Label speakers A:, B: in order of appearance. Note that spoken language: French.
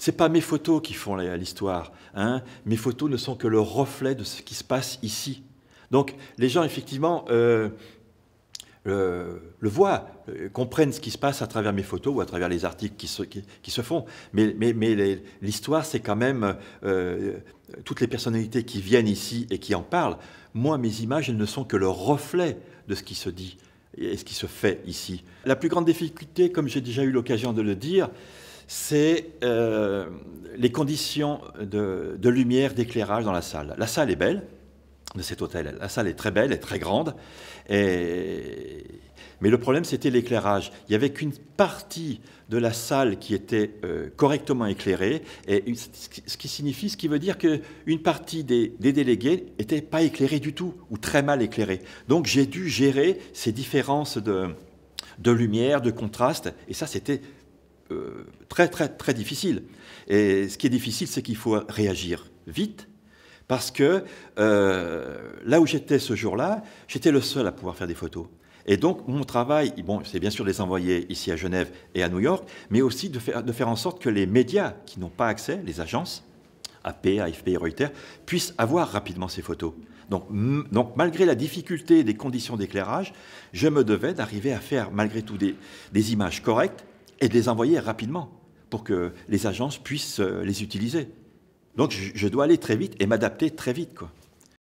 A: Ce n'est pas mes photos qui font l'histoire. Hein. Mes photos ne sont que le reflet de ce qui se passe ici. Donc les gens, effectivement, euh, euh, le, voient, euh, comprennent ce qui se passe à travers mes photos ou à travers les articles qui se, font. Mais, l'histoire, c'est quand même toutes les personnalités qui viennent ici et qui en parlent. Moi, mes images, elles ne sont que le reflet de ce qui se dit et ce qui se fait ici. La plus grande difficulté, comme j'ai déjà eu l'occasion de le dire, c'est euh, les conditions de, lumière, d'éclairage dans la salle. La salle est belle, de cet hôtel. La salle est très belle, et est très grande. Mais le problème, c'était l'éclairage. Il n'y avait qu'une partie de la salle qui était euh, correctement éclairée, et ce qui signifie, ce qui veut dire qu'une partie des, délégués n'était pas éclairée du tout, ou très mal éclairée. Donc j'ai dû gérer ces différences de, de lumière, de contraste, et ça, c'était euh, très, très, très difficile. Et ce qui est difficile, c'est qu'il faut réagir vite, parce que euh, là où j'étais ce jour-là, j'étais le seul à pouvoir faire des photos. Et donc, mon travail, bon, c'est bien sûr de les envoyer ici à Genève et à New York, mais aussi de faire, de faire en sorte que les médias qui n'ont pas accès, les agences, AP, AFP, Reuters, puissent avoir rapidement ces photos. Donc, donc malgré la difficulté des conditions d'éclairage, je me devais d'arriver à faire malgré tout des images correctes et de les envoyer rapidement pour que les agences puissent euh, les utiliser. Donc je, je dois aller très vite et m'adapter très vite. Quoi.